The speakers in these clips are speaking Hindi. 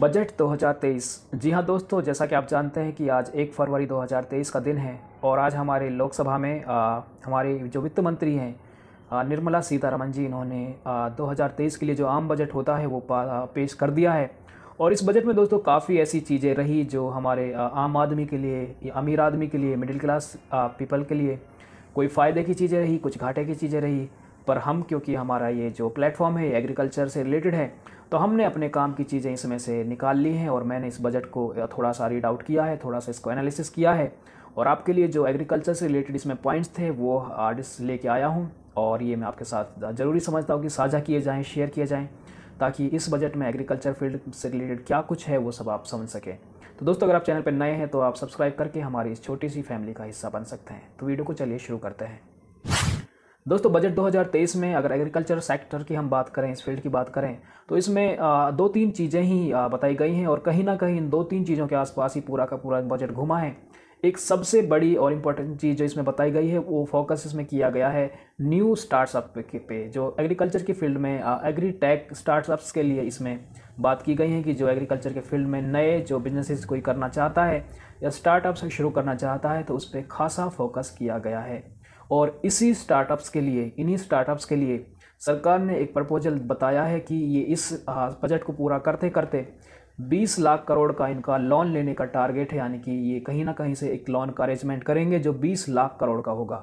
बजट 2023 जी हाँ दोस्तों जैसा कि आप जानते हैं कि आज एक फरवरी 2023 का दिन है और आज हमारे लोकसभा में आ, हमारे जो वित्त मंत्री हैं निर्मला सीतारमन जी इन्होंने 2023 के लिए जो आम बजट होता है वो पेश कर दिया है और इस बजट में दोस्तों काफ़ी ऐसी चीज़ें रही जो हमारे आम आदमी के लिए अमीर आदमी के लिए मिडिल क्लास पीपल के लिए कोई फ़ायदे की चीज़ें रही कुछ घाटे की चीज़ें रही पर हम क्योंकि हमारा ये जो प्लेटफॉर्म है एग्रीकल्चर से रिलेटेड है तो हमने अपने काम की चीज़ें इसमें से निकाल ली हैं और मैंने इस बजट को थोड़ा सा रीड आउट किया है थोड़ा सा इसको एनालिसिस किया है और आपके लिए जो एग्रीकल्चर से रिलेटेड इसमें पॉइंट्स थे वो आर्डिस लेके आया हूँ और ये मैं आपके साथ ज़रूरी समझता हूँ कि साझा किए जाएँ शेयर किए जाएँ ताकि इस बजट में एग्रीकल्चर फील्ड से रिलेटेड क्या कुछ है वो सब आप समझ सकें तो दोस्तों अगर आप चैनल पर नए हैं तो आप सब्सक्राइब करके हमारी इस छोटी सी फैमिली का हिस्सा बन सकते हैं तो वीडियो को चलिए शुरू करते हैं दोस्तों बजट 2023 में अगर एग्रीकल्चर सेक्टर की हम बात करें इस फील्ड की बात करें तो इसमें दो तीन चीज़ें ही बताई गई हैं और कहीं ना कहीं इन दो तीन चीज़ों के आसपास ही पूरा का पूरा बजट घुमा है एक सबसे बड़ी और इम्पोर्टेंट चीज़ जो इसमें बताई गई है वो फोकस इसमें किया गया है न्यू स्टार्टअप पे जो एग्रीकल्चर की फील्ड में एग्री टेक स्टार्टअप्स के लिए इसमें बात की गई है कि जो एग्रीकल्चर के फील्ड में नए जो बिजनेसेस कोई करना चाहता है या स्टार्टअप्स शुरू करना चाहता है तो उस पर खासा फोकस किया गया है और इसी स्टार्टअप्स के लिए इन्हीं स्टार्टअप्स के लिए सरकार ने एक प्रपोजल बताया है कि ये इस बजट को पूरा करते करते 20 लाख करोड़ का इनका लोन लेने का टारगेट है यानी कि ये कहीं ना कहीं से एक लोन का अरेंजमेंट करेंगे जो 20 लाख करोड़ का होगा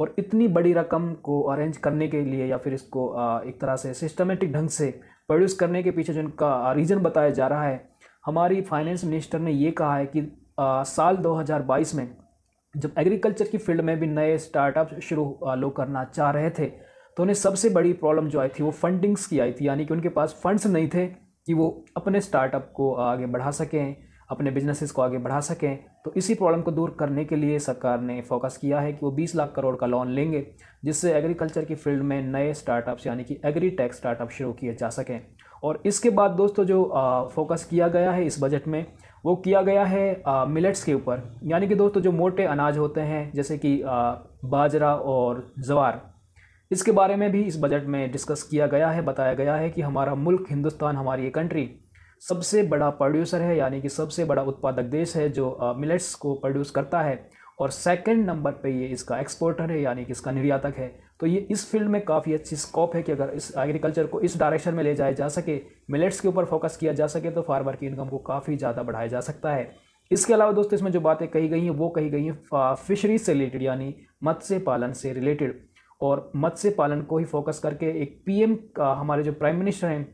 और इतनी बड़ी रकम को अरेंज करने के लिए या फिर इसको एक तरह से सिस्टमेटिक ढंग से प्रोड्यूस करने के पीछे जो इनका रीज़न बताया जा रहा है हमारी फाइनेंस मिनिस्टर ने ये कहा है कि साल 2022 में जब एग्रीकल्चर की फील्ड में भी नए स्टार्टअप शुरू लोग करना चाह रहे थे तो उन्हें सबसे बड़ी प्रॉब्लम जो आई थी वो फंडिंग्स की आई थी यानी कि उनके पास फंड्स नहीं थे कि वो अपने स्टार्टअप को आगे बढ़ा सकें अपने बिजनेसेस को आगे बढ़ा सकें तो इसी प्रॉब्लम को दूर करने के लिए सरकार ने फोकस किया है कि वो 20 लाख करोड़ का लोन लेंगे जिससे एग्रीकल्चर की फील्ड में नए स्टार्टअप्स यानी कि एग्री टेक स्टार्टअप शुरू किए जा सकें और इसके बाद दोस्तों जो फोकस किया गया है इस बजट में वो किया गया है मिलेट्स के ऊपर यानी कि दोस्तों जो मोटे अनाज होते हैं जैसे कि बाजरा और जवार इसके बारे में भी इस बजट में डिस्कस किया गया है बताया गया है कि हमारा मुल्क हिंदुस्तान हमारी ये कंट्री सबसे बड़ा प्रोड्यूसर है यानी कि सबसे बड़ा उत्पादक देश है जो मिलेट्स को प्रोड्यूस करता है और सेकंड नंबर पे ये इसका एक्सपोर्टर है यानी कि इसका निर्यातक है तो ये इस फील्ड में काफ़ी अच्छी स्कोप है कि अगर इस एग्रीकल्चर को इस डायरेक्शन में ले जाया जा सके मिलेट्स के ऊपर फोकस किया जा सके तो फार्मर की इनकम को काफ़ी ज़्यादा बढ़ाया जा सकता है इसके अलावा दोस्तों इसमें जो बातें कही गई हैं वो कही गई हैं फिशरीज से रिलेटेड यानी मत्स्य पालन से रिलेटेड और मत्स्य पालन को ही फोकस करके एक पीएम का हमारे जो प्राइम मिनिस्टर हैं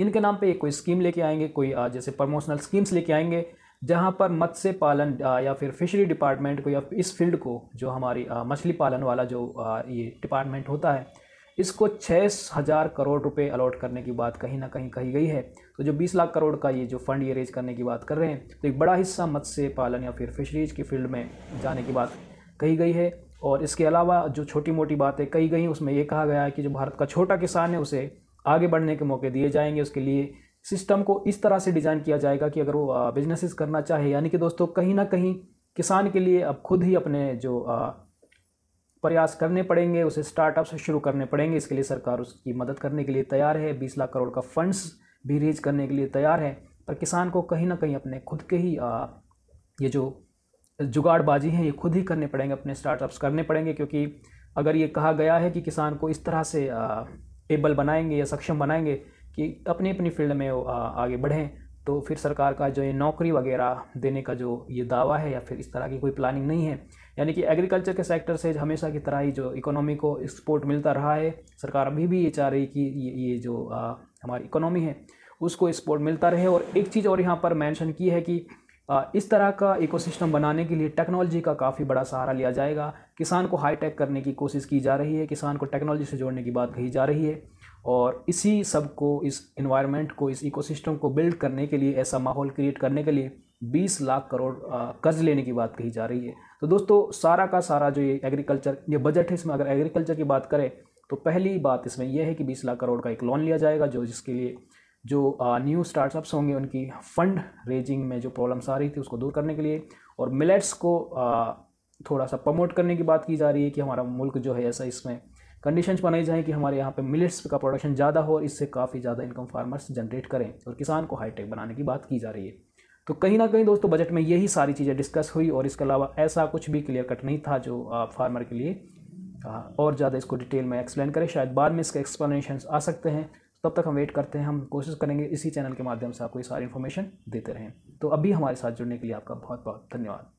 इनके नाम पे कोई स्कीम लेके आएंगे कोई जैसे प्रमोशनल स्कीम्स लेके आएंगे जहाँ पर मत्स्य पालन या फिर फिशरी डिपार्टमेंट को या इस फील्ड को जो हमारी मछली पालन वाला जो ये डिपार्टमेंट होता है इसको छः हज़ार करोड़ रुपए अलॉट करने की बात कहीं ना कहीं कही गई है तो जो बीस लाख करोड़ का ये जो फंड ये रेज करने की बात कर रहे हैं तो एक बड़ा हिस्सा मत्स्य पालन या फिर फिशरीज की फील्ड में जाने की बात कही गई है और इसके अलावा जो छोटी मोटी बातें कही गई उसमें ये कहा गया है कि जो भारत का छोटा किसान है उसे आगे बढ़ने के मौके दिए जाएंगे उसके लिए सिस्टम को इस तरह से डिज़ाइन किया जाएगा कि अगर वो बिजनेसेस करना चाहे यानी कि दोस्तों कहीं ना कहीं किसान के लिए अब खुद ही अपने जो प्रयास करने पड़ेंगे उसे स्टार्टअप से शुरू करने पड़ेंगे इसके लिए सरकार उसकी मदद करने के लिए तैयार है बीस लाख करोड़ का फंड्स भी रेज करने के लिए तैयार है पर किसान को कहीं ना कहीं अपने खुद के ही आ, ये जो जुगाड़बाजी हैं ये खुद ही करने पड़ेंगे अपने स्टार्टअप्स करने पड़ेंगे क्योंकि अगर ये कहा गया है कि किसान को इस तरह से एबल बनाएंगे या सक्षम बनाएंगे कि अपनी अपनी फील्ड में आगे बढ़ें तो फिर सरकार का जो ये नौकरी वगैरह देने का जो ये दावा है या फिर इस तरह की कोई प्लानिंग नहीं है यानी कि एग्रीकल्चर के सेक्टर से हमेशा की तरह ही जो इकोनॉमी को एक्सपोर्ट मिलता रहा है सरकार अभी भी ये चाह रही कि ये, ये जो आ, हमारी इकोनॉमी है उसको एक्सपोर्ट मिलता रहे और एक चीज़ और यहाँ पर मैंशन की है कि इस तरह का इकोसिस्टम बनाने के लिए टेक्नोलॉजी का काफ़ी बड़ा सहारा लिया जाएगा किसान को हाईटेक करने की कोशिश की जा रही है किसान को टेक्नोलॉजी से जोड़ने की बात कही जा रही है और इसी सब को इस इन्वायरमेंट को इस इकोसिस्टम को बिल्ड करने के लिए ऐसा माहौल क्रिएट करने के लिए 20 लाख करोड़ कर्ज लेने की बात कही जा रही है तो दोस्तों सारा का सारा जो ये एग्रीकल्चर ये बजट है इसमें अगर एग्रीकल्चर की बात करें तो पहली बात इसमें यह है कि 20 लाख करोड़ का एक लोन लिया जाएगा जो जिसके लिए जो न्यू स्टार्टअप्स होंगे उनकी फंड रेजिंग में जो प्रॉब्लम्स आ रही थी उसको दूर करने के लिए और मिलेट्स को थोड़ा सा प्रमोट करने की बात की जा रही है कि हमारा मुल्क जो है ऐसा इसमें कंडीशंस बनाई जाएँ कि हमारे यहाँ पे मिलेट्स का प्रोडक्शन ज़्यादा हो और इससे काफ़ी ज़्यादा इनकम फार्मर्स जनरेट करें और किसान को हाईटेक बनाने की बात की जा रही है तो कहीं ना कहीं दोस्तों बजट में यही सारी चीज़ें डिस्कस हुई और इसके अलावा ऐसा कुछ भी क्लियर कट नहीं था जो आप फार्मर के लिए और ज़्यादा इसको डिटेल में एक्सप्लेन करें शायद बाद में इसके एक्सप्लेनेशन आ सकते हैं तब तक हम वेट करते हैं हम कोशिश करेंगे इसी चैनल के माध्यम से आपको ये सारी इन्फॉर्मेशन देते रहें तो अभी हमारे साथ जुड़ने के लिए आपका बहुत बहुत धन्यवाद